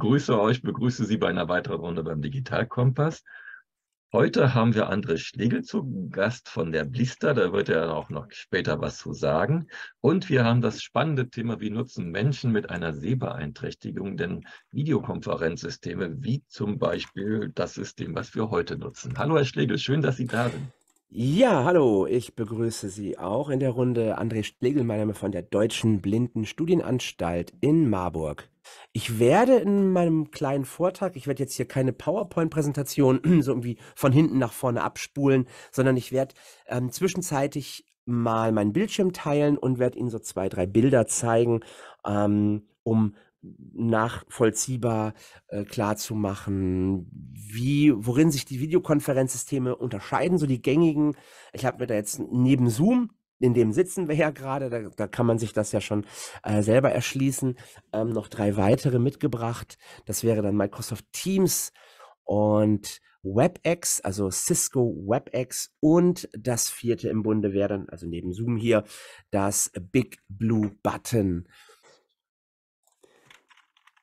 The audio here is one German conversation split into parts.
begrüße euch, begrüße Sie bei einer weiteren Runde beim Digitalkompass. Heute haben wir André Schlegel zu Gast von der Blister, da wird er auch noch später was zu sagen. Und wir haben das spannende Thema, wie nutzen Menschen mit einer Sehbeeinträchtigung denn Videokonferenzsysteme, wie zum Beispiel das System, was wir heute nutzen. Hallo Herr Schlegel, schön, dass Sie da sind. Ja, hallo, ich begrüße Sie auch in der Runde. André Schlegel, mein Name von der Deutschen Blinden Studienanstalt in Marburg. Ich werde in meinem kleinen Vortrag, ich werde jetzt hier keine PowerPoint-Präsentation so irgendwie von hinten nach vorne abspulen, sondern ich werde ähm, zwischenzeitig mal meinen Bildschirm teilen und werde Ihnen so zwei, drei Bilder zeigen, ähm, um nachvollziehbar äh, klar zu machen, wie, worin sich die Videokonferenzsysteme unterscheiden, so die gängigen. Ich habe mir da jetzt neben Zoom, in dem sitzen wir ja gerade, da, da kann man sich das ja schon äh, selber erschließen, ähm, noch drei weitere mitgebracht. Das wäre dann Microsoft Teams und WebEx, also Cisco WebEx und das vierte im Bunde wäre dann, also neben Zoom hier, das Big Blue Button.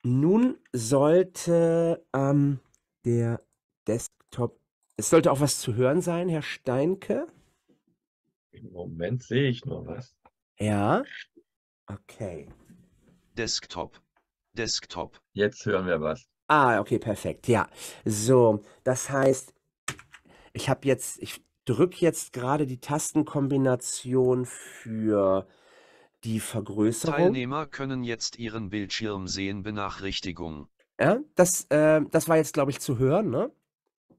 Nun sollte ähm, der Desktop. Es sollte auch was zu hören sein, Herr Steinke. Im Moment sehe ich nur was. Ja. Okay. Desktop. Desktop. Jetzt hören wir was. Ah, okay, perfekt. Ja. So, das heißt, ich habe jetzt, ich drücke jetzt gerade die Tastenkombination für die Vergrößerung. Teilnehmer können jetzt ihren Bildschirm sehen, Benachrichtigung. Ja, das, äh, das war jetzt, glaube ich, zu hören, ne?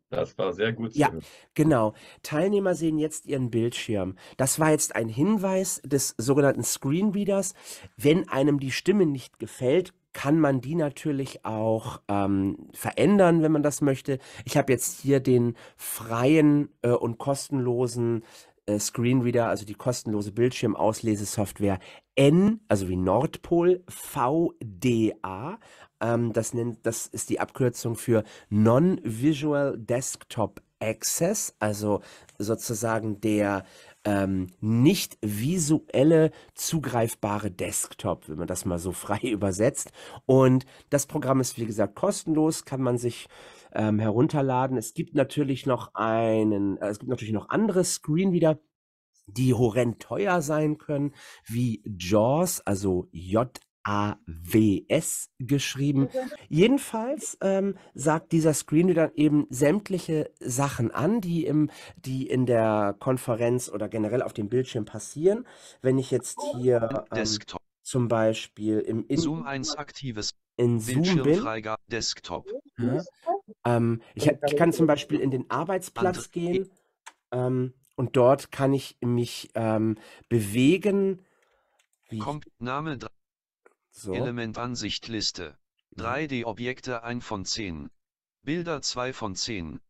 Das war sehr gut. Ja, genau. Teilnehmer sehen jetzt ihren Bildschirm. Das war jetzt ein Hinweis des sogenannten Screenreaders. Wenn einem die Stimme nicht gefällt, kann man die natürlich auch ähm, verändern, wenn man das möchte. Ich habe jetzt hier den freien äh, und kostenlosen äh, Screenreader, also die kostenlose Bildschirmauslesesoftware N, also wie Nordpol, VDA. Ähm, das, nennt, das ist die Abkürzung für Non-Visual Desktop Access, also sozusagen der ähm, nicht visuelle zugreifbare Desktop, wenn man das mal so frei übersetzt. Und das Programm ist, wie gesagt, kostenlos, kann man sich ähm, herunterladen. Es gibt natürlich noch einen, äh, es gibt natürlich noch andere Screenreader, die horrend teuer sein können, wie JAWS, also J AWS geschrieben. Mhm. Jedenfalls ähm, sagt dieser Screenreader eben sämtliche Sachen an, die, im, die in der Konferenz oder generell auf dem Bildschirm passieren. Wenn ich jetzt oh. hier ähm, zum Beispiel im in Zoom 1 aktives in Zoom bin, Desktop. Ja, ähm, ich, also ich, kann zum Beispiel in den Arbeitsplatz gehen ähm, und dort kann ich mich ähm, bewegen. Wie Kommt Name so. Elementansichtliste. 3D-Objekte 1 von 10. Bilder 2 von 10.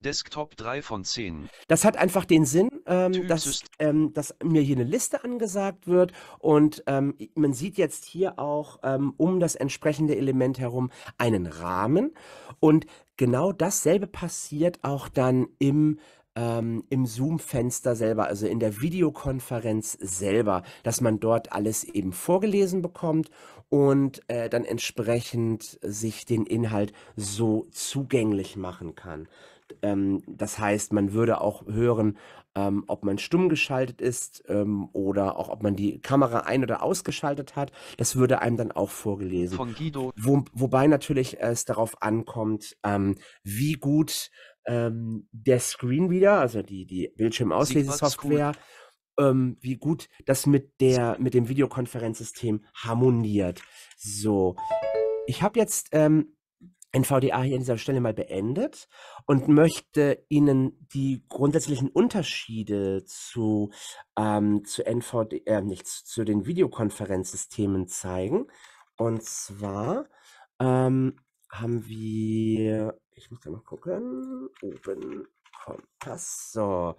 Desktop 3 von 10. Das hat einfach den Sinn, ähm, dass, ähm, dass, mir hier eine Liste angesagt wird und ähm, man sieht jetzt hier auch ähm, um das entsprechende Element herum einen Rahmen und genau dasselbe passiert auch dann im ähm, im Zoom-Fenster selber, also in der Videokonferenz selber, dass man dort alles eben vorgelesen bekommt und äh, dann entsprechend sich den Inhalt so zugänglich machen kann. Ähm, das heißt, man würde auch hören, ähm, ob man stumm geschaltet ist ähm, oder auch ob man die Kamera ein- oder ausgeschaltet hat. Das würde einem dann auch vorgelesen. Von Guido. Wo, wobei natürlich es darauf ankommt, ähm, wie gut ähm, der Screenreader, also die, die Bildschirmauslesesoftware, ähm, wie gut das mit der mit dem Videokonferenzsystem harmoniert. So, ich habe jetzt ähm, NVDA hier an dieser Stelle mal beendet und möchte Ihnen die grundsätzlichen Unterschiede zu, ähm, zu NVD, äh, nicht, zu den Videokonferenzsystemen zeigen. Und zwar ähm, haben wir, ich muss da mal gucken, oben kommt das so.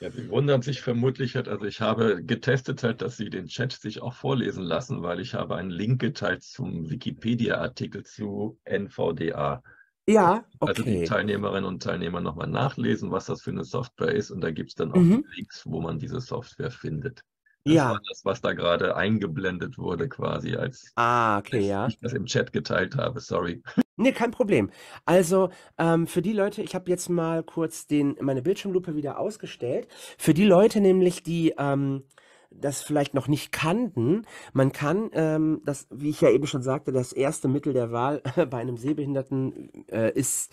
Ja, sie wundern sich vermutlich, halt, also ich habe getestet halt, dass sie den Chat sich auch vorlesen lassen, weil ich habe einen Link geteilt zum Wikipedia-Artikel zu NVDA. Ja, also okay. Also die Teilnehmerinnen und Teilnehmer nochmal nachlesen, was das für eine Software ist und da gibt es dann auch mhm. Links, wo man diese Software findet. Das ja. war das, was da gerade eingeblendet wurde quasi als ah, okay, ja. ich das im Chat geteilt habe, sorry. Nee, kein Problem. Also ähm, für die Leute, ich habe jetzt mal kurz den, meine Bildschirmlupe wieder ausgestellt. Für die Leute nämlich, die ähm, das vielleicht noch nicht kannten, man kann, ähm, das, wie ich ja eben schon sagte, das erste Mittel der Wahl bei einem Sehbehinderten äh, ist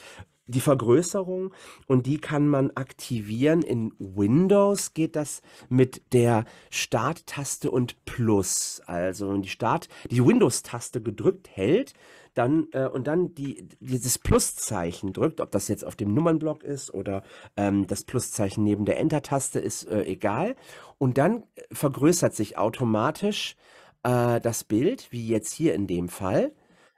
die Vergrößerung und die kann man aktivieren. In Windows geht das mit der Starttaste und Plus. Also wenn die Start, die Windows-Taste gedrückt hält, dann äh, und dann die, dieses Pluszeichen drückt, ob das jetzt auf dem Nummernblock ist oder ähm, das Pluszeichen neben der Enter-Taste ist äh, egal. Und dann vergrößert sich automatisch äh, das Bild, wie jetzt hier in dem Fall.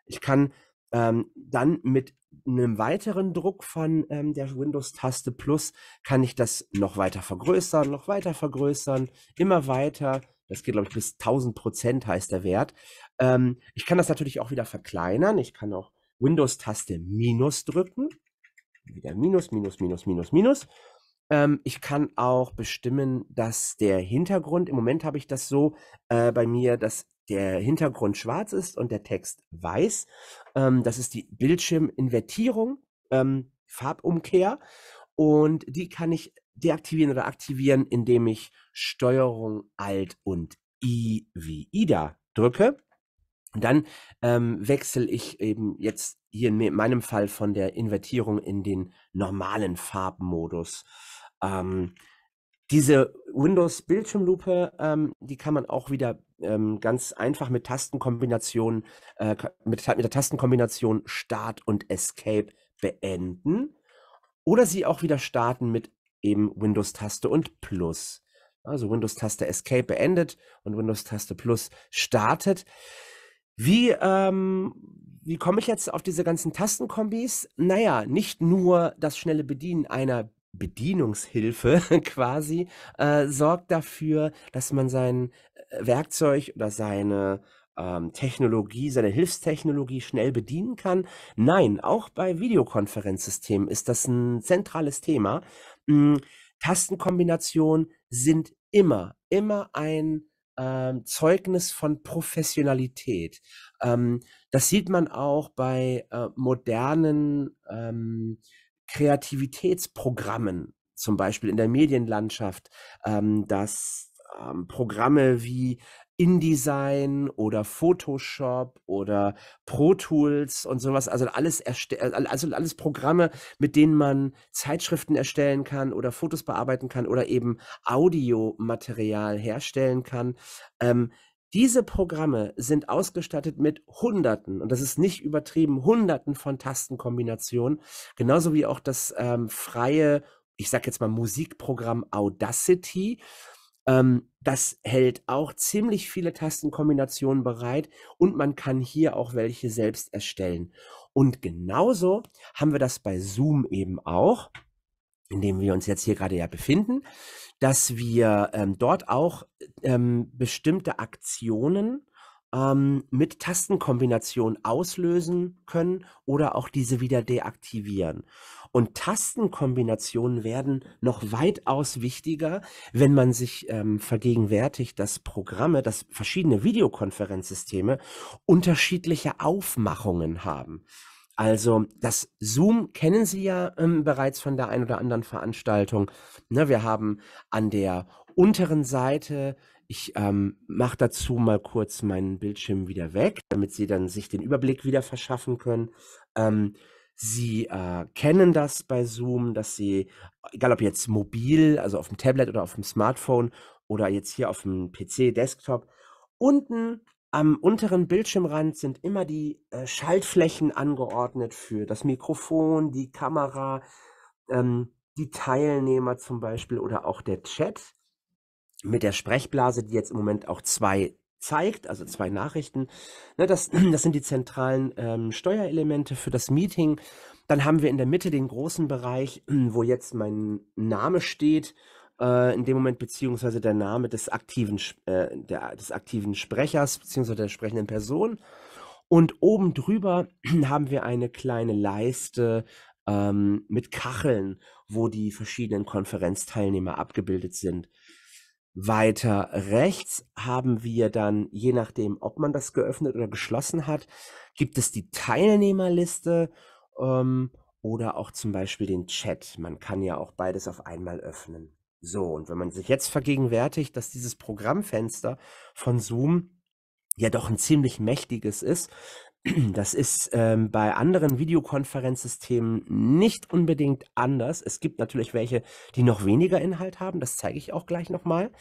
Ich kann ähm, dann mit einem weiteren Druck von ähm, der Windows-Taste Plus kann ich das noch weiter vergrößern, noch weiter vergrößern, immer weiter. Das geht, glaube ich, bis 1000 Prozent heißt der Wert. Ähm, ich kann das natürlich auch wieder verkleinern. Ich kann auch Windows-Taste Minus drücken. Wieder Minus, Minus, Minus, Minus, Minus. Ähm, ich kann auch bestimmen, dass der Hintergrund, im Moment habe ich das so äh, bei mir, dass der Hintergrund schwarz ist und der Text weiß. Ähm, das ist die Bildschirminvertierung, ähm, Farbumkehr. Und die kann ich deaktivieren oder aktivieren, indem ich Steuerung Alt und I wie Ida drücke. Und dann ähm, wechsle ich eben jetzt hier in meinem Fall von der Invertierung in den normalen Farbmodus. Ähm, diese Windows-Bildschirmlupe, ähm, die kann man auch wieder ähm, ganz einfach mit Tastenkombinationen, äh, mit, halt mit der Tastenkombination Start und Escape beenden. Oder sie auch wieder starten mit eben Windows-Taste und Plus. Also Windows-Taste Escape beendet und Windows-Taste Plus startet. Wie, ähm, wie komme ich jetzt auf diese ganzen Tastenkombis? Naja, nicht nur das schnelle Bedienen einer Bedienungshilfe quasi äh, sorgt dafür, dass man sein äh, Werkzeug oder seine ähm, Technologie, seine Hilfstechnologie schnell bedienen kann. Nein, auch bei Videokonferenzsystemen ist das ein zentrales Thema. Mhm. Tastenkombinationen sind immer, immer ein ähm, Zeugnis von Professionalität. Ähm, das sieht man auch bei äh, modernen ähm, Kreativitätsprogrammen, zum Beispiel in der Medienlandschaft, ähm, dass ähm, Programme wie InDesign oder Photoshop oder Pro Tools und sowas, also alles äh, also alles Programme, mit denen man Zeitschriften erstellen kann oder Fotos bearbeiten kann oder eben Audiomaterial herstellen kann. Ähm, diese Programme sind ausgestattet mit Hunderten, und das ist nicht übertrieben, Hunderten von Tastenkombinationen, genauso wie auch das ähm, freie, ich sag jetzt mal Musikprogramm Audacity. Ähm, das hält auch ziemlich viele Tastenkombinationen bereit und man kann hier auch welche selbst erstellen. Und genauso haben wir das bei Zoom eben auch in dem wir uns jetzt hier gerade ja befinden, dass wir ähm, dort auch ähm, bestimmte Aktionen ähm, mit Tastenkombinationen auslösen können oder auch diese wieder deaktivieren. Und Tastenkombinationen werden noch weitaus wichtiger, wenn man sich ähm, vergegenwärtigt, dass Programme, dass verschiedene Videokonferenzsysteme unterschiedliche Aufmachungen haben. Also das Zoom kennen Sie ja ähm, bereits von der ein oder anderen Veranstaltung. Ne, wir haben an der unteren Seite, ich ähm, mache dazu mal kurz meinen Bildschirm wieder weg, damit Sie dann sich den Überblick wieder verschaffen können. Ähm, Sie äh, kennen das bei Zoom, dass Sie, egal ob jetzt mobil, also auf dem Tablet oder auf dem Smartphone oder jetzt hier auf dem PC, Desktop, unten am unteren Bildschirmrand sind immer die äh, Schaltflächen angeordnet für das Mikrofon, die Kamera, ähm, die Teilnehmer zum Beispiel oder auch der Chat mit der Sprechblase, die jetzt im Moment auch zwei zeigt, also zwei Nachrichten. Ne, das, das sind die zentralen ähm, Steuerelemente für das Meeting. Dann haben wir in der Mitte den großen Bereich, wo jetzt mein Name steht äh, in dem Moment beziehungsweise der Name des aktiven, äh, der, des aktiven Sprechers beziehungsweise der sprechenden Person. Und oben drüber haben wir eine kleine Leiste ähm, mit Kacheln, wo die verschiedenen Konferenzteilnehmer abgebildet sind. Weiter rechts haben wir dann, je nachdem, ob man das geöffnet oder geschlossen hat, gibt es die Teilnehmerliste ähm, oder auch zum Beispiel den Chat. Man kann ja auch beides auf einmal öffnen. So, und wenn man sich jetzt vergegenwärtigt, dass dieses Programmfenster von Zoom ja doch ein ziemlich mächtiges ist, das ist ähm, bei anderen Videokonferenzsystemen nicht unbedingt anders. Es gibt natürlich welche, die noch weniger Inhalt haben, das zeige ich auch gleich nochmal.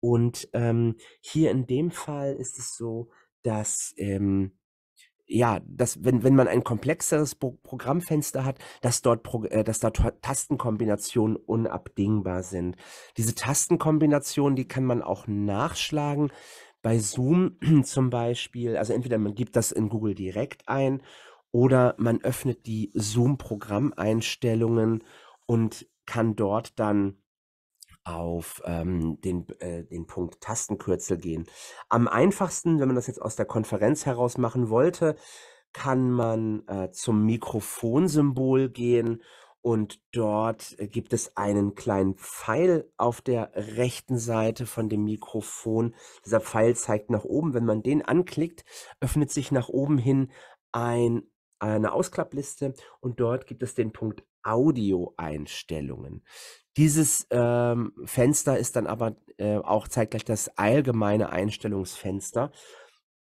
Und ähm, hier in dem Fall ist es so, dass ähm, ja, dass wenn, wenn man ein komplexeres Pro Programmfenster hat, dass dort, Pro äh, dass da Tastenkombinationen unabdingbar sind. Diese Tastenkombinationen, die kann man auch nachschlagen. Bei Zoom zum Beispiel, also entweder man gibt das in Google direkt ein oder man öffnet die Zoom-Programmeinstellungen und kann dort dann auf ähm, den, äh, den Punkt Tastenkürzel gehen. Am einfachsten, wenn man das jetzt aus der Konferenz heraus machen wollte, kann man äh, zum Mikrofonsymbol gehen und dort äh, gibt es einen kleinen Pfeil auf der rechten Seite von dem Mikrofon. Dieser Pfeil zeigt nach oben. Wenn man den anklickt, öffnet sich nach oben hin ein, eine Ausklappliste und dort gibt es den Punkt Audioeinstellungen. Dieses ähm, Fenster ist dann aber äh, auch zeitgleich das allgemeine Einstellungsfenster.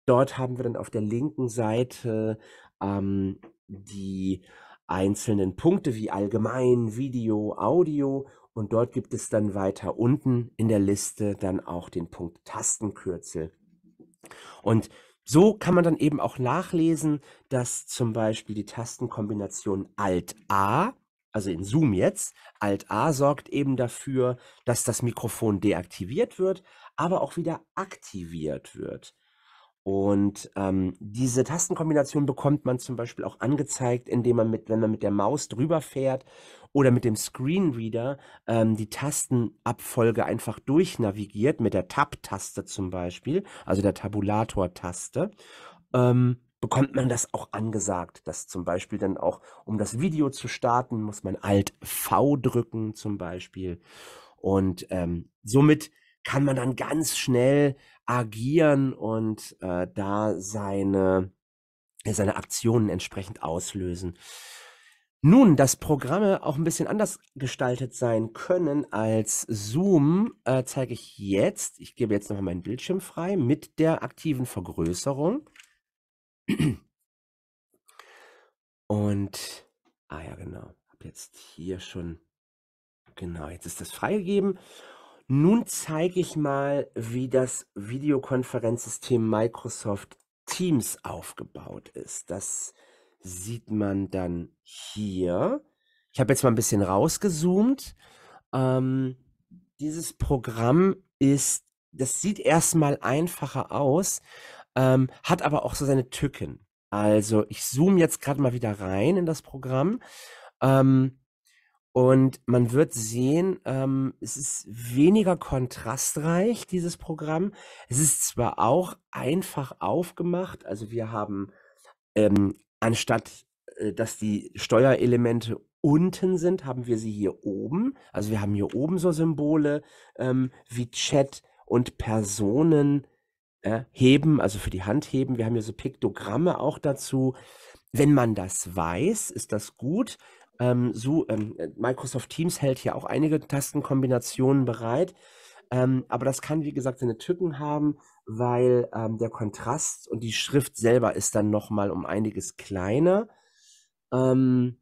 Dort haben wir dann auf der linken Seite ähm, die einzelnen Punkte wie allgemein, Video, Audio und dort gibt es dann weiter unten in der Liste dann auch den Punkt Tastenkürzel. Und so kann man dann eben auch nachlesen, dass zum Beispiel die Tastenkombination Alt A also in Zoom jetzt, Alt-A sorgt eben dafür, dass das Mikrofon deaktiviert wird, aber auch wieder aktiviert wird. Und ähm, diese Tastenkombination bekommt man zum Beispiel auch angezeigt, indem man mit, wenn man mit der Maus drüber fährt oder mit dem Screenreader ähm, die Tastenabfolge einfach durchnavigiert, mit der Tab-Taste zum Beispiel, also der Tabulator-Taste. Ähm, bekommt man das auch angesagt, dass zum Beispiel dann auch, um das Video zu starten, muss man Alt V drücken zum Beispiel. Und ähm, somit kann man dann ganz schnell agieren und äh, da seine, seine Aktionen entsprechend auslösen. Nun, dass Programme auch ein bisschen anders gestaltet sein können als Zoom, äh, zeige ich jetzt. Ich gebe jetzt nochmal meinen Bildschirm frei mit der aktiven Vergrößerung. Und, ah ja, genau, habe jetzt hier schon, genau, jetzt ist das freigegeben. Nun zeige ich mal, wie das Videokonferenzsystem Microsoft Teams aufgebaut ist. Das sieht man dann hier. Ich habe jetzt mal ein bisschen rausgezoomt. Ähm, dieses Programm ist, das sieht erstmal einfacher aus, ähm, hat aber auch so seine Tücken. Also ich zoome jetzt gerade mal wieder rein in das Programm. Ähm, und man wird sehen, ähm, es ist weniger kontrastreich, dieses Programm. Es ist zwar auch einfach aufgemacht, also wir haben ähm, anstatt, äh, dass die Steuerelemente unten sind, haben wir sie hier oben. Also wir haben hier oben so Symbole ähm, wie Chat und Personen äh, heben, also für die Hand heben. Wir haben hier so Piktogramme auch dazu. Wenn man das weiß, ist das gut. Ähm, so, ähm, Microsoft Teams hält hier auch einige Tastenkombinationen bereit. Ähm, aber das kann, wie gesagt, seine Tücken haben, weil ähm, der Kontrast und die Schrift selber ist dann nochmal um einiges kleiner. Ähm,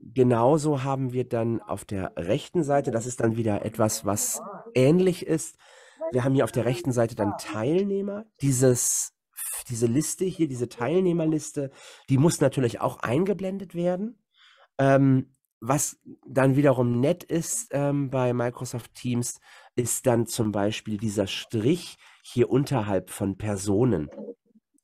genauso haben wir dann auf der rechten Seite, das ist dann wieder etwas, was ähnlich ist, wir haben hier auf der rechten Seite dann Teilnehmer. Dieses, diese Liste hier, diese Teilnehmerliste, die muss natürlich auch eingeblendet werden. Ähm, was dann wiederum nett ist ähm, bei Microsoft Teams, ist dann zum Beispiel dieser Strich hier unterhalb von Personen.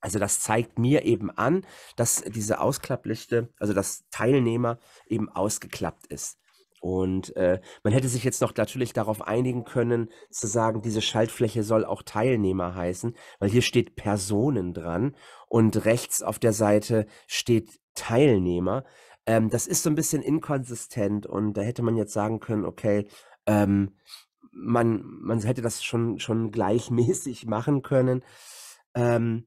Also das zeigt mir eben an, dass diese Ausklappliste, also dass Teilnehmer eben ausgeklappt ist. Und äh, man hätte sich jetzt noch natürlich darauf einigen können, zu sagen, diese Schaltfläche soll auch Teilnehmer heißen, weil hier steht Personen dran und rechts auf der Seite steht Teilnehmer. Ähm, das ist so ein bisschen inkonsistent und da hätte man jetzt sagen können, okay, ähm, man, man hätte das schon, schon gleichmäßig machen können. Ähm,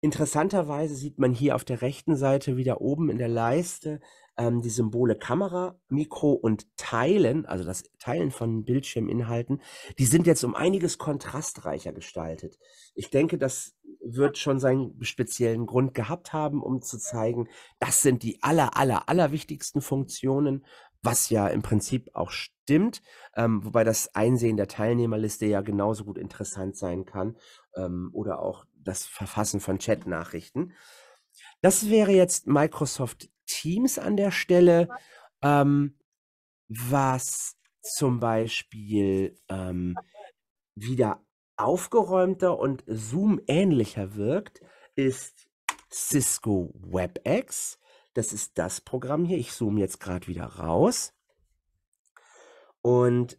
interessanterweise sieht man hier auf der rechten Seite wieder oben in der Leiste ähm, die Symbole Kamera, Mikro und Teilen, also das Teilen von Bildschirminhalten, die sind jetzt um einiges kontrastreicher gestaltet. Ich denke, das wird schon seinen speziellen Grund gehabt haben, um zu zeigen, das sind die aller, aller, aller wichtigsten Funktionen, was ja im Prinzip auch stimmt, ähm, wobei das Einsehen der Teilnehmerliste ja genauso gut interessant sein kann ähm, oder auch das Verfassen von Chatnachrichten. Das wäre jetzt Microsoft Teams an der Stelle, ähm, was zum Beispiel ähm, wieder aufgeräumter und Zoom-ähnlicher wirkt, ist Cisco WebEx. Das ist das Programm hier. Ich zoome jetzt gerade wieder raus. Und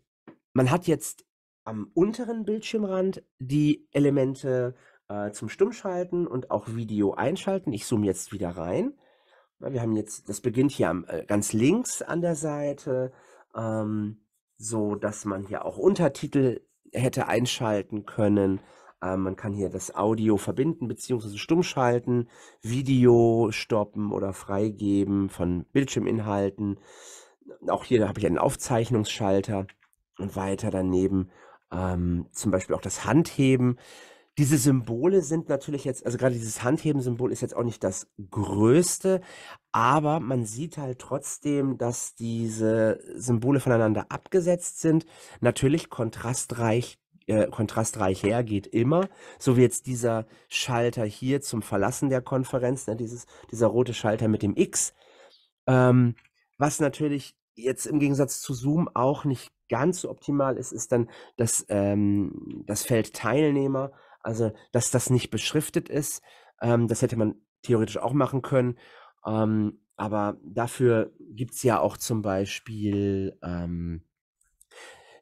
man hat jetzt am unteren Bildschirmrand die Elemente äh, zum Stummschalten und auch Video einschalten. Ich zoome jetzt wieder rein. Wir haben jetzt, das beginnt hier am, äh, ganz links an der Seite, ähm, so dass man hier auch Untertitel hätte einschalten können. Ähm, man kann hier das Audio verbinden bzw. stumm schalten, Video stoppen oder freigeben von Bildschirminhalten. Auch hier habe ich einen Aufzeichnungsschalter und weiter daneben ähm, zum Beispiel auch das Handheben. Diese Symbole sind natürlich jetzt, also gerade dieses Handheben-Symbol ist jetzt auch nicht das größte, aber man sieht halt trotzdem, dass diese Symbole voneinander abgesetzt sind. Natürlich kontrastreich äh, kontrastreich hergeht immer. So wie jetzt dieser Schalter hier zum Verlassen der Konferenz, ne, dieses, dieser rote Schalter mit dem X, ähm, was natürlich jetzt im Gegensatz zu Zoom auch nicht ganz so optimal ist, ist dann das, ähm, das Feld Teilnehmer also, dass das nicht beschriftet ist, ähm, das hätte man theoretisch auch machen können. Ähm, aber dafür gibt es ja auch zum Beispiel ähm,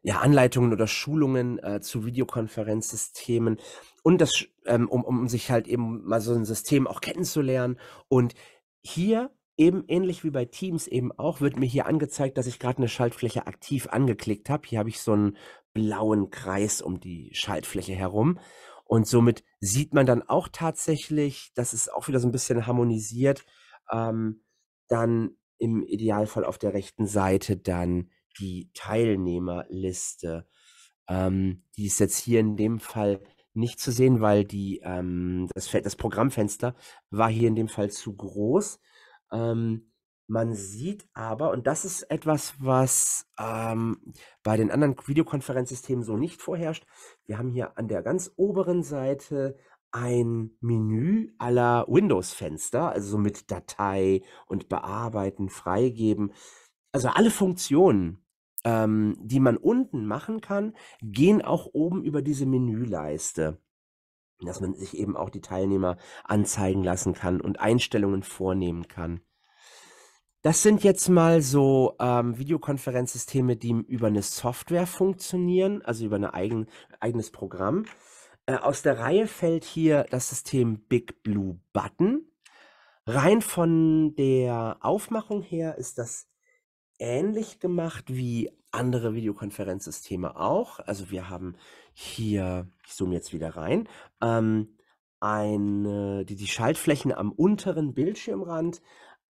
ja, Anleitungen oder Schulungen äh, zu Videokonferenzsystemen und das, ähm, um, um sich halt eben mal so ein System auch kennenzulernen. Und hier eben ähnlich wie bei Teams eben auch, wird mir hier angezeigt, dass ich gerade eine Schaltfläche aktiv angeklickt habe. Hier habe ich so einen blauen Kreis um die Schaltfläche herum. Und somit sieht man dann auch tatsächlich, das ist auch wieder so ein bisschen harmonisiert, ähm, dann im Idealfall auf der rechten Seite dann die Teilnehmerliste. Ähm, die ist jetzt hier in dem Fall nicht zu sehen, weil die, ähm, das, das Programmfenster war hier in dem Fall zu groß. Ähm, man sieht aber, und das ist etwas, was ähm, bei den anderen Videokonferenzsystemen so nicht vorherrscht, wir haben hier an der ganz oberen Seite ein Menü aller Windows-Fenster, also mit Datei und Bearbeiten, Freigeben. Also alle Funktionen, ähm, die man unten machen kann, gehen auch oben über diese Menüleiste. Dass man sich eben auch die Teilnehmer anzeigen lassen kann und Einstellungen vornehmen kann. Das sind jetzt mal so ähm, Videokonferenzsysteme, die über eine Software funktionieren, also über ein eigen, eigenes Programm. Äh, aus der Reihe fällt hier das System Big Blue Button. Rein von der Aufmachung her ist das ähnlich gemacht wie andere Videokonferenzsysteme auch. Also wir haben hier, ich zoome jetzt wieder rein, ähm, eine, die, die Schaltflächen am unteren Bildschirmrand,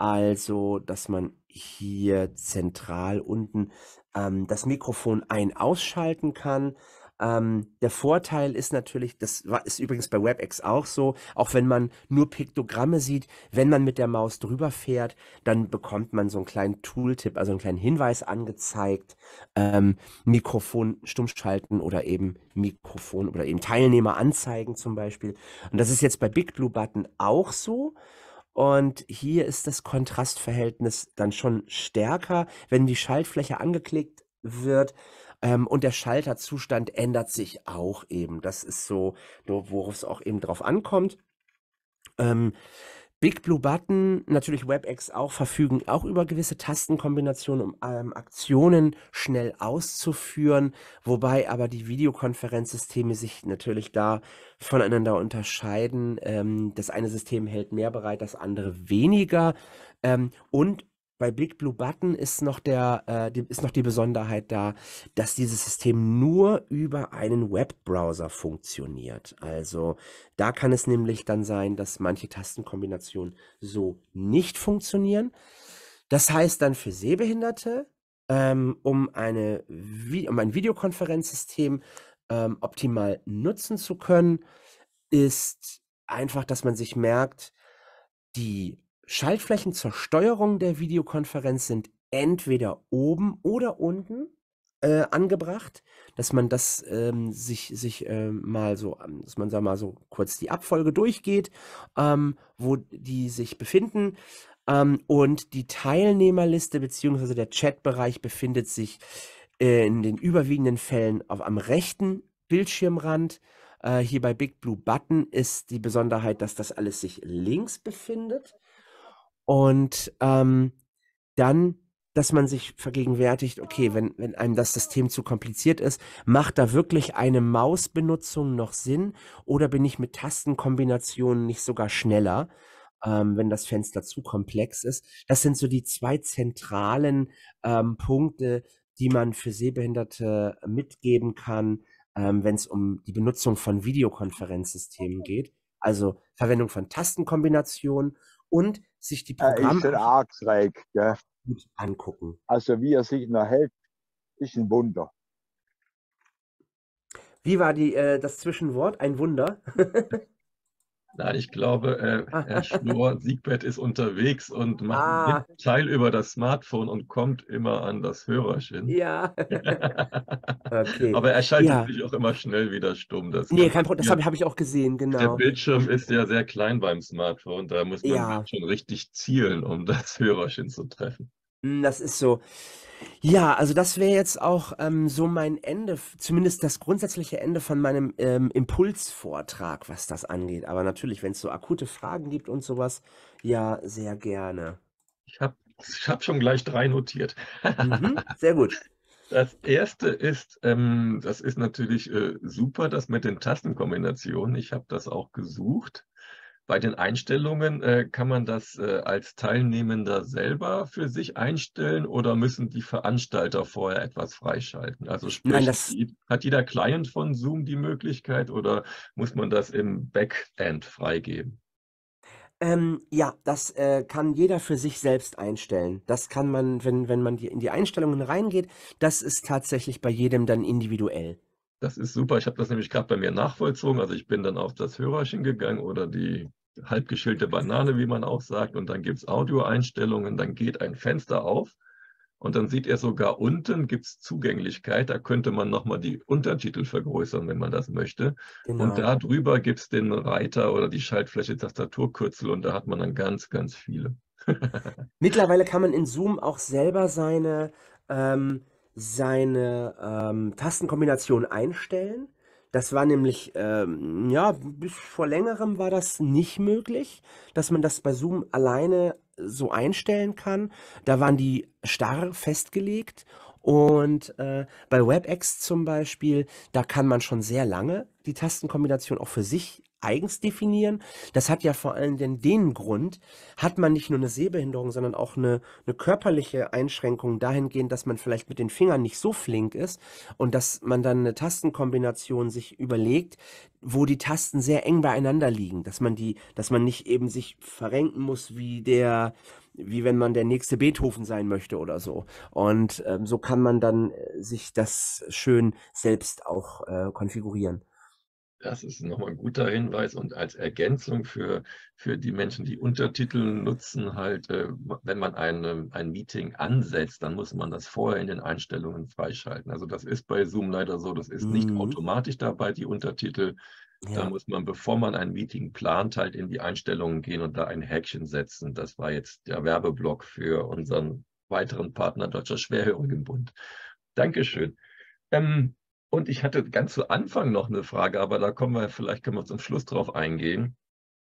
also, dass man hier zentral unten ähm, das Mikrofon ein- ausschalten kann. Ähm, der Vorteil ist natürlich, das ist übrigens bei WebEx auch so, auch wenn man nur Piktogramme sieht, wenn man mit der Maus drüber fährt, dann bekommt man so einen kleinen Tooltip, also einen kleinen Hinweis angezeigt, ähm, Mikrofon stummschalten oder eben Mikrofon oder eben Teilnehmer anzeigen zum Beispiel. Und das ist jetzt bei Big Blue Button auch so. Und hier ist das Kontrastverhältnis dann schon stärker, wenn die Schaltfläche angeklickt wird. Ähm, und der Schalterzustand ändert sich auch eben. Das ist so, worauf es auch eben drauf ankommt. Ähm, Big Blue Button, natürlich WebEx auch, verfügen auch über gewisse Tastenkombinationen, um ähm, Aktionen schnell auszuführen, wobei aber die Videokonferenzsysteme sich natürlich da voneinander unterscheiden. Ähm, das eine System hält mehr bereit, das andere weniger. Ähm, und bei Big Blue Button ist noch, der, äh, die, ist noch die Besonderheit da, dass dieses System nur über einen Webbrowser funktioniert. Also da kann es nämlich dann sein, dass manche Tastenkombinationen so nicht funktionieren. Das heißt dann für Sehbehinderte, ähm, um, eine, um ein Videokonferenzsystem ähm, optimal nutzen zu können, ist einfach, dass man sich merkt, die Schaltflächen zur Steuerung der Videokonferenz sind entweder oben oder unten äh, angebracht, dass man das ähm, sich, sich äh, mal so, ähm, dass man da mal so kurz die Abfolge durchgeht, ähm, wo die sich befinden. Ähm, und die Teilnehmerliste bzw. der Chatbereich befindet sich äh, in den überwiegenden Fällen auf, am rechten Bildschirmrand. Äh, hier bei Big Blue Button ist die Besonderheit, dass das alles sich links befindet. Und ähm, dann, dass man sich vergegenwärtigt, okay, wenn, wenn einem das System zu kompliziert ist, macht da wirklich eine Mausbenutzung noch Sinn oder bin ich mit Tastenkombinationen nicht sogar schneller? Ähm, wenn das Fenster zu komplex ist. Das sind so die zwei zentralen ähm, Punkte, die man für Sehbehinderte mitgeben kann, ähm, wenn es um die Benutzung von Videokonferenzsystemen geht. Also Verwendung von Tastenkombinationen und sich die Programme arg schräg, gell? angucken. Also wie er sich noch hält, ist ein Wunder. Wie war die, äh, das Zwischenwort? Ein Wunder? Na, ich glaube, äh, Herr Schnur Siegbert ist unterwegs und macht ah. Teil über das Smartphone und kommt immer an das Hörerchen. Ja. okay. Aber er schaltet ja. sich auch immer schnell wieder stumm. Das nee, kein Problem, das habe hab ich auch gesehen, genau. Der Bildschirm ist ja sehr klein beim Smartphone, da muss man ja. schon richtig zielen, um das Hörerchen zu treffen. Hm, das ist so. Ja, also das wäre jetzt auch ähm, so mein Ende, zumindest das grundsätzliche Ende von meinem ähm, Impulsvortrag, was das angeht. Aber natürlich, wenn es so akute Fragen gibt und sowas, ja, sehr gerne. Ich habe ich hab schon gleich drei notiert. Mhm, sehr gut. Das erste ist, ähm, das ist natürlich äh, super, das mit den Tastenkombinationen. Ich habe das auch gesucht. Bei den Einstellungen äh, kann man das äh, als Teilnehmender selber für sich einstellen oder müssen die Veranstalter vorher etwas freischalten? Also sprich, Nein, das... hat jeder Client von Zoom die Möglichkeit oder muss man das im Backend freigeben? Ähm, ja, das äh, kann jeder für sich selbst einstellen. Das kann man, wenn, wenn man die, in die Einstellungen reingeht, das ist tatsächlich bei jedem dann individuell. Das ist super. Ich habe das nämlich gerade bei mir nachvollzogen. Also ich bin dann auf das Hörerchen gegangen oder die halbgeschälte Banane, wie man auch sagt, und dann gibt es Audioeinstellungen, dann geht ein Fenster auf und dann sieht er sogar unten gibt es Zugänglichkeit, da könnte man nochmal die Untertitel vergrößern, wenn man das möchte. Genau. Und darüber gibt es den Reiter oder die Schaltfläche Tastaturkürzel und da hat man dann ganz, ganz viele. Mittlerweile kann man in Zoom auch selber seine, ähm, seine ähm, Tastenkombination einstellen. Das war nämlich, ähm, ja, bis vor längerem war das nicht möglich, dass man das bei Zoom alleine so einstellen kann. Da waren die starr festgelegt. Und äh, bei WebEx zum Beispiel, da kann man schon sehr lange die Tastenkombination auch für sich eigens definieren. Das hat ja vor allem denn den Grund, hat man nicht nur eine Sehbehinderung, sondern auch eine, eine körperliche Einschränkung dahingehend, dass man vielleicht mit den Fingern nicht so flink ist und dass man dann eine Tastenkombination sich überlegt, wo die Tasten sehr eng beieinander liegen, dass man die, dass man nicht eben sich verrenken muss wie der, wie wenn man der nächste Beethoven sein möchte oder so. Und ähm, so kann man dann äh, sich das schön selbst auch äh, konfigurieren. Das ist nochmal ein guter Hinweis und als Ergänzung für, für die Menschen, die Untertitel nutzen, halt, äh, wenn man ein, ein Meeting ansetzt, dann muss man das vorher in den Einstellungen freischalten. Also das ist bei Zoom leider so, das ist nicht mhm. automatisch dabei, die Untertitel. Ja. Da muss man, bevor man ein Meeting plant, halt in die Einstellungen gehen und da ein Häkchen setzen. Das war jetzt der Werbeblock für unseren weiteren Partner Deutscher Schwerhörigenbund. Dankeschön. Ähm, und ich hatte ganz zu Anfang noch eine Frage, aber da kommen wir, vielleicht können wir zum Schluss drauf eingehen.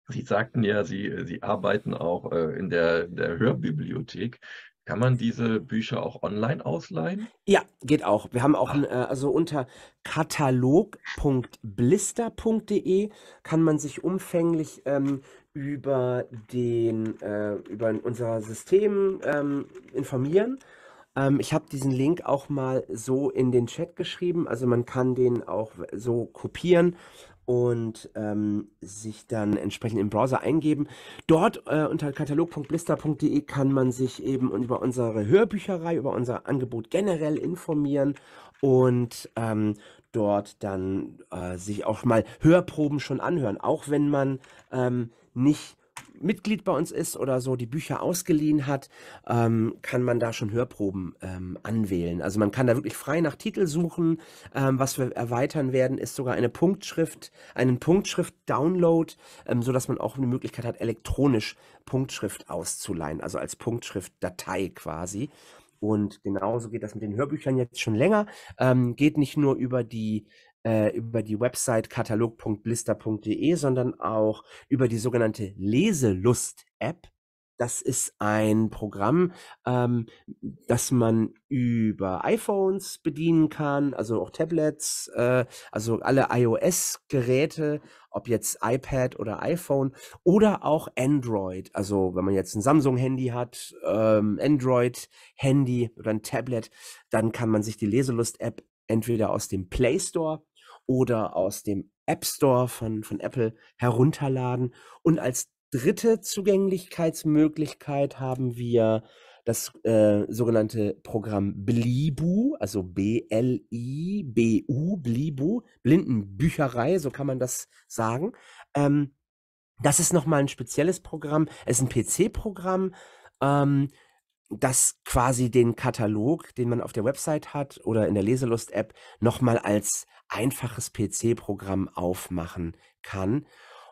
Sie sagten ja, Sie, Sie arbeiten auch äh, in der, der Hörbibliothek. Kann man diese Bücher auch online ausleihen? Ja, geht auch. Wir haben auch, ein, ah. äh, also unter katalog.blister.de kann man sich umfänglich ähm, über, den, äh, über unser System ähm, informieren. Ähm, ich habe diesen Link auch mal so in den Chat geschrieben. Also man kann den auch so kopieren und ähm, sich dann entsprechend im Browser eingeben. Dort äh, unter katalog.blister.de kann man sich eben über unsere Hörbücherei, über unser Angebot generell informieren und ähm, dort dann äh, sich auch mal Hörproben schon anhören, auch wenn man ähm, nicht Mitglied bei uns ist oder so, die Bücher ausgeliehen hat, ähm, kann man da schon Hörproben ähm, anwählen. Also man kann da wirklich frei nach Titel suchen. Ähm, was wir erweitern werden, ist sogar eine Punktschrift, einen Punktschrift-Download, ähm, sodass man auch eine Möglichkeit hat, elektronisch Punktschrift auszuleihen, also als Punktschrift-Datei quasi. Und genauso geht das mit den Hörbüchern jetzt schon länger. Ähm, geht nicht nur über die äh, über die Website katalog.blister.de, sondern auch über die sogenannte Leselust-App. Das ist ein Programm, ähm, das man über iPhones bedienen kann, also auch Tablets, äh, also alle iOS-Geräte, ob jetzt iPad oder iPhone oder auch Android. Also wenn man jetzt ein Samsung-Handy hat, ähm, Android-Handy oder ein Tablet, dann kann man sich die Leselust-App entweder aus dem Play Store oder aus dem App Store von, von Apple herunterladen. Und als dritte Zugänglichkeitsmöglichkeit haben wir das äh, sogenannte Programm Blibu, also B-L-I-B-U, Blibu, Blindenbücherei, so kann man das sagen. Ähm, das ist nochmal ein spezielles Programm. Es ist ein PC-Programm. Ähm, das quasi den Katalog, den man auf der Website hat oder in der Leselust-App, nochmal als einfaches PC-Programm aufmachen kann.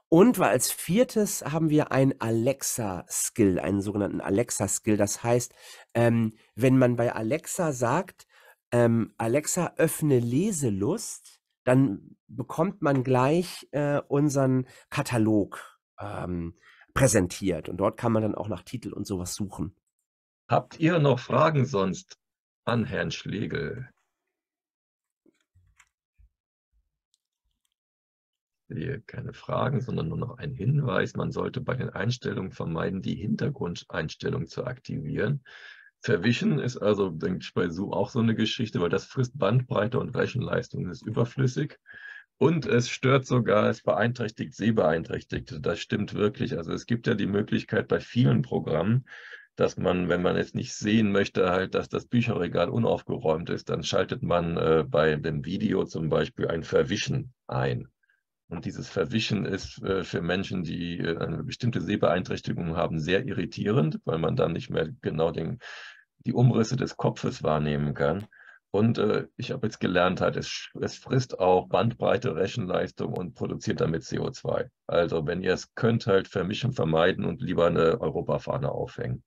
Und als viertes haben wir ein Alexa-Skill, einen sogenannten Alexa-Skill. Das heißt, ähm, wenn man bei Alexa sagt, ähm, Alexa, öffne Leselust, dann bekommt man gleich äh, unseren Katalog ähm, präsentiert. Und dort kann man dann auch nach Titel und sowas suchen. Habt ihr noch Fragen sonst an Herrn Schlegel? Ich sehe keine Fragen, sondern nur noch ein Hinweis. Man sollte bei den Einstellungen vermeiden, die Hintergrundeinstellung zu aktivieren. Verwischen ist also, denke ich, bei Zoom auch so eine Geschichte, weil das frisst Bandbreite und Rechenleistung ist überflüssig. Und es stört sogar, es beeinträchtigt Sehbeeinträchtigte. Das stimmt wirklich. Also es gibt ja die Möglichkeit bei vielen Programmen, dass man, wenn man jetzt nicht sehen möchte, halt, dass das Bücherregal unaufgeräumt ist, dann schaltet man äh, bei dem Video zum Beispiel ein Verwischen ein. Und dieses Verwischen ist äh, für Menschen, die äh, eine bestimmte Sehbeeinträchtigung haben, sehr irritierend, weil man dann nicht mehr genau den, die Umrisse des Kopfes wahrnehmen kann. Und äh, ich habe jetzt gelernt, halt, es, es, frisst auch Bandbreite, Rechenleistung und produziert damit CO2. Also wenn ihr es könnt, halt vermischen, vermeiden und lieber eine Europafahne aufhängen.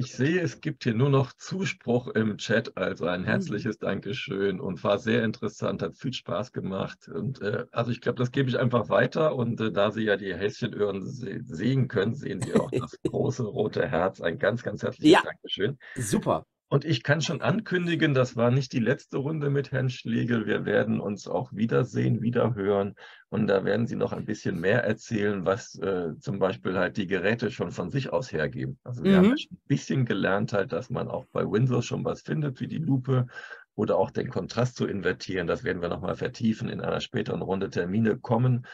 Ich sehe, es gibt hier nur noch Zuspruch im Chat, also ein mhm. herzliches Dankeschön und war sehr interessant, hat viel Spaß gemacht. Und äh, also ich glaube, das gebe ich einfach weiter und äh, da Sie ja die Häschenöhren se sehen können, sehen Sie auch das große rote Herz. Ein ganz, ganz herzliches ja, Dankeschön. Super. Und ich kann schon ankündigen, das war nicht die letzte Runde mit Herrn Schlegel. Wir werden uns auch wiedersehen, wiederhören. Und da werden Sie noch ein bisschen mehr erzählen, was äh, zum Beispiel halt die Geräte schon von sich aus hergeben. Also wir mhm. haben ein bisschen gelernt halt, dass man auch bei Windows schon was findet, wie die Lupe oder auch den Kontrast zu invertieren. Das werden wir nochmal vertiefen in einer späteren Runde. Termine kommen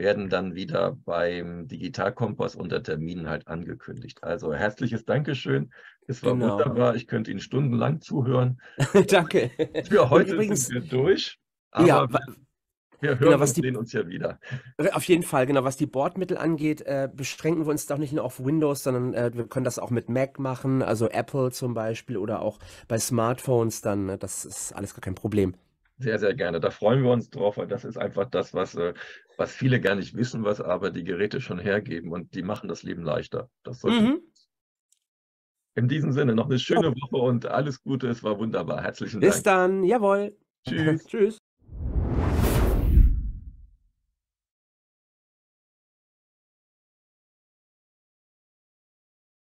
werden dann wieder beim Digitalkompass unter Terminen halt angekündigt. Also herzliches Dankeschön. Es war genau. wunderbar. Ich könnte Ihnen stundenlang zuhören. Danke. Für heute übrigens, sind wir durch. ja, wir genau, hören genau, was die, sehen uns ja wieder. Auf jeden Fall, genau. Was die Bordmittel angeht, äh, beschränken wir uns doch nicht nur auf Windows, sondern äh, wir können das auch mit Mac machen, also Apple zum Beispiel oder auch bei Smartphones dann. Äh, das ist alles gar kein Problem. Sehr, sehr gerne. Da freuen wir uns drauf, weil das ist einfach das, was äh, was viele gar nicht wissen, was aber die Geräte schon hergeben und die machen das Leben leichter. Das mhm. In diesem Sinne noch eine schöne Woche und alles Gute. Es war wunderbar. Herzlichen Bis Dank. Bis dann. Jawohl. Tschüss. Tschüss.